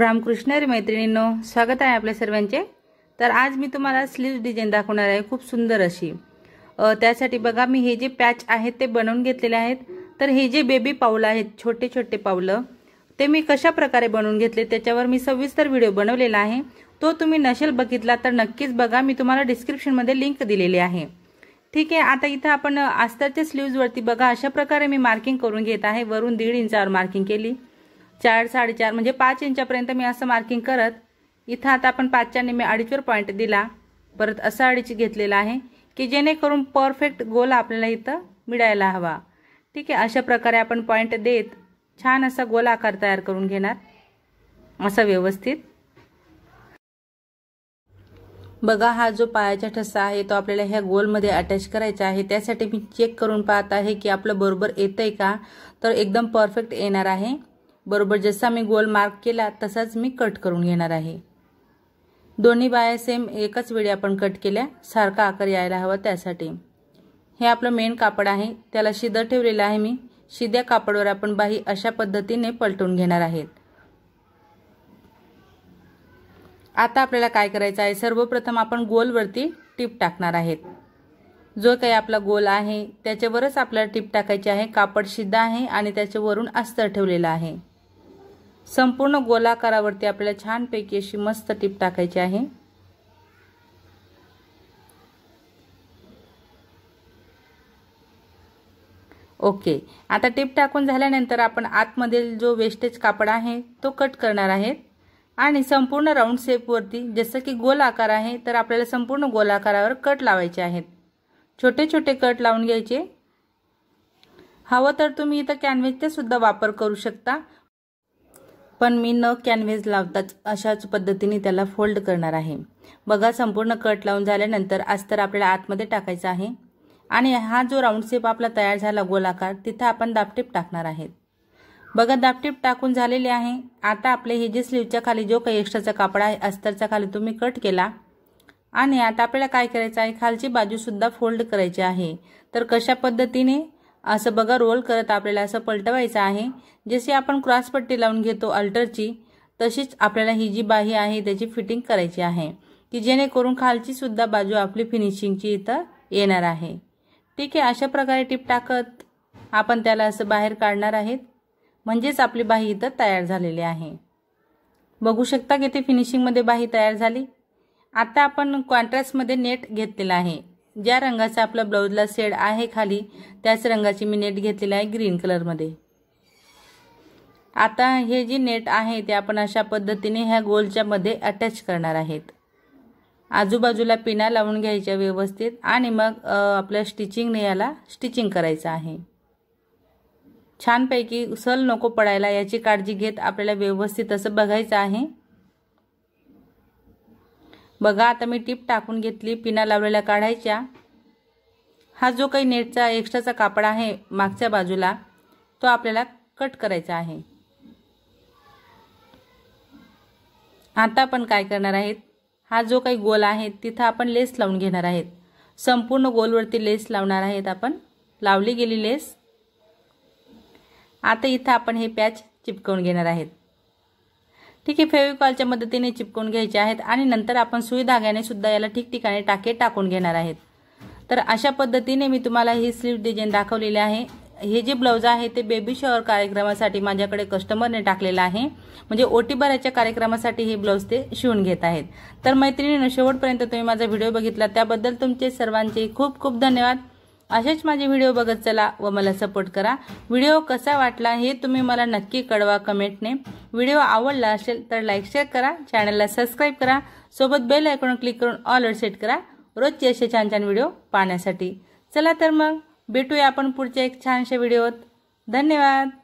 रामकृष्ण रे मैत्रिणींनो स्वागत आहे आपल्या सर्वांचे तर आज मी तुम्हाला स्लीव्ह डिझाईन दाखवणार आहे खूप सुंदर अशी त्यासाठी बघा मी हे जे पॅच आहेत ते बनवून घेतलेले आहेत तर हे जे बेबी पावलं आहेत छोटे छोटे पावलं ते मी कशा प्रकारे बनवून घेतले त्याच्यावर मी सविस्तर व्हिडिओ बनवलेला आहे तो तुम्ही नसेल बघितला तर नक्कीच बघा मी तुम्हाला डिस्क्रिप्शनमध्ये लिंक दिलेली आहे ठीक आहे आता इथं आपण आस्तरच्या स्लीव्जवरती बघा अशा प्रकारे मी मार्किंग करून घेत आहे वरून दीड इंचावर मार्किंग केली चार साडेचार म्हणजे पाच इंचापर्यंत मी असं मार्किंग करत इथं आता आपण पाचच्या निम्मे अडीचवर पॉईंट दिला परत असा अडीच घेतलेला आहे की जेणेकरून परफेक्ट गोल आपल्याला इथं मिळायला हवा ठीक आहे अशा प्रकारे आपण पॉईंट देत छान असा गोल आकार तयार करून घेणार असा व्यवस्थित बघा हा जो पायाचा ठसा आहे तो आपल्याला ह्या गोलमध्ये अटॅच करायचा आहे त्यासाठी मी चेक करून पाहत आहे की आपलं बरोबर येतं आहे का तर एकदम परफेक्ट येणार आहे बरोबर जसा मी गोल मार्क केला तसाच मी कट करून घेणार आहे दोन्ही बाया सेम एकच वेळी आपण कट केल्या सारखा आकार यायला हवा त्यासाठी हे आपलं मेन कापड आहे त्याला शिद ठेवलेलं आहे मी शिद्या कापडवर आपण बाही अशा पद्धतीने पलटून घेणार आहेत आता आपल्याला काय करायचं आहे सर्वप्रथम आपण गोलवरती टीप टाकणार आहेत जो काही आपला गोल आहे त्याच्यावरच आपल्याला टीप टाकायची आहे कापड शिद्ध आहे आणि त्याच्यावरून अस्तर ठेवलेलं आहे संपूर्ण गोलाकारावरती आपल्याला छानपैकी अशी मस्त टीप टाकायची आहे ओके आता टीप टाकून झाल्यानंतर आपण आतमधील जो वेस्टेज कापड आहे तो कट करणार आहेत आणि संपूर्ण राऊंड शेपवरती जसं की गोल आकार आहे तर आपल्याला संपूर्ण गोलाकारावर कट लावायचे आहेत छोटे छोटे कट लावून घ्यायचे हवं तर तुम्ही इथं कॅनव्हेसचा सुद्धा वापर करू शकता पण मी न कॅनव्हेज लावताच अशाच पद्धतीने त्याला फोल्ड करणार आहे बघा संपूर्ण कट लावून झाल्यानंतर अस्तर आपल्याला आतमध्ये टाकायचा आहे आणि हा जो राऊंड शेप आपला तयार झाला गोलाकार तिथं आपण दापटीप टाकणार आहेत बघा दापटीप टाकून झालेले आहे आता आपले हे जे स्लीवच्या खाली जो काही एक्स्ट्राचा कापडा आहे अस्तरच्या खाली तुम्ही कट केला आणि आता आपल्याला काय करायचं आहे खालची बाजूसुद्धा फोल्ड करायची आहे तर कशा पद्धतीने असं बघा रोल करत आपल्याला असं पलटवायचं आहे जशी आपण क्रॉसपट्टी लावून घेतो अल्टरची तशीच आपल्याला ही जी बाही आहे त्याची फिटिंग करायची आहे की जेणेकरून खालची सुद्धा बाजू आपली फिनिशिंगची इथं येणार आहे ठीक आहे अशा प्रकारे टिप टाकत आपण त्याला असं बाहेर काढणार आहेत म्हणजेच आपली बाही इथं तयार झालेली आहे बघू शकता की ते फिनिशिंगमध्ये बाही तयार झाली आता आपण कॉन्ट्रॅक्टमध्ये नेट घेतलेला आहे ज्या रंगाचा आपला ब्लाऊजला शेड आहे खाली त्याच रंगाची मी नेट घेतलेली आहे ग्रीन कलरमध्ये आता हे जे नेट आहे ते आपण अशा पद्धतीने ह्या गोलच्यामध्ये अटॅच करणार आहेत आजूबाजूला पिना लावून घ्यायच्या व्यवस्थित आणि मग आपल्या स्टिचिंगने याला स्टिचिंग करायचं आहे छानपैकी सल नको पडायला याची काळजी घेत आपल्याला व्यवस्थित असं बघायचं आहे बघा आता मी टीप टाकून घेतली पिना लावलेल्या काढायच्या हा जो काही नेटचा एक्स्ट्राचा कापड आहे मागच्या बाजूला तो आपल्याला कट करायचा आहे आता आपण काय करणार आहेत हा जो काही गोल आहे तिथं आपण लेस लावून घेणार आहेत संपूर्ण गोलवरती लेस लावणार आहेत आपण लावली गेली लेस आता इथं आपण हे पॅच चिपकवून घेणार आहेत ठीक आहे फेविकॉलच्या मदतीने चिपकून घ्यायचे आहेत आणि नंतर आपण सुई धाग्याने सुद्धा याला ठिकठिकाणी टाके टाकून घेणार आहेत तर अशा पद्धतीने मी तुम्हाला ही स्लीव डिझाईन दाखवलेली आहे हे जे ब्लाऊज आहे ते बेबी शॉवर कार्यक्रमासाठी माझ्याकडे कस्टमरने टाकलेलं आहे म्हणजे ओटी भराच्या कार्यक्रमासाठी हे ब्लाऊज ते शिवून घेत आहेत तर मैत्रिणीनं शेवटपर्यंत तुम्ही माझा व्हिडिओ बघितला त्याबद्दल तुमचे सर्वांचे खूप खूप धन्यवाद असेच माझे व्हिडिओ बघत चला व मला सपोर्ट करा व्हिडिओ कसा वाटला हे तुम्ही मला नक्की कळवा कमेंटने व्हिडिओ आवडला असेल तर लाईक शेअर करा चॅनलला सबस्क्राईब करा सोबत बेल ऐकून क्लिक करून ऑलवर सेट करा रोजचे असे छान छान व्हिडिओ पाहण्यासाठी चला तर मग भेटूया आपण पुढच्या एक छानशा व्हिडिओत धन्यवाद